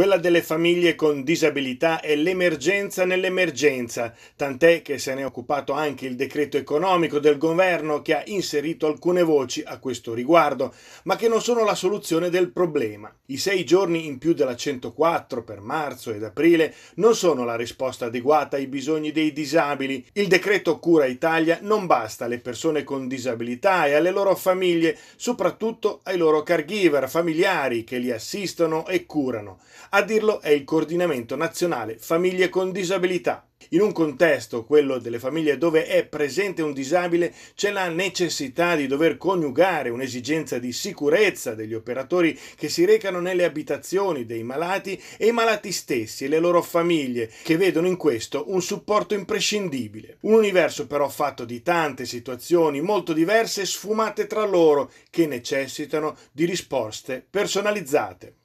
Quella delle famiglie con disabilità è l'emergenza nell'emergenza, tant'è che se ne è occupato anche il decreto economico del governo che ha inserito alcune voci a questo riguardo, ma che non sono la soluzione del problema. I sei giorni in più della 104 per marzo ed aprile non sono la risposta adeguata ai bisogni dei disabili. Il decreto Cura Italia non basta alle persone con disabilità e alle loro famiglie, soprattutto ai loro caregiver, familiari che li assistono e curano a dirlo è il coordinamento nazionale famiglie con disabilità. In un contesto, quello delle famiglie, dove è presente un disabile, c'è la necessità di dover coniugare un'esigenza di sicurezza degli operatori che si recano nelle abitazioni dei malati e i malati stessi e le loro famiglie, che vedono in questo un supporto imprescindibile. Un universo però fatto di tante situazioni molto diverse, e sfumate tra loro, che necessitano di risposte personalizzate.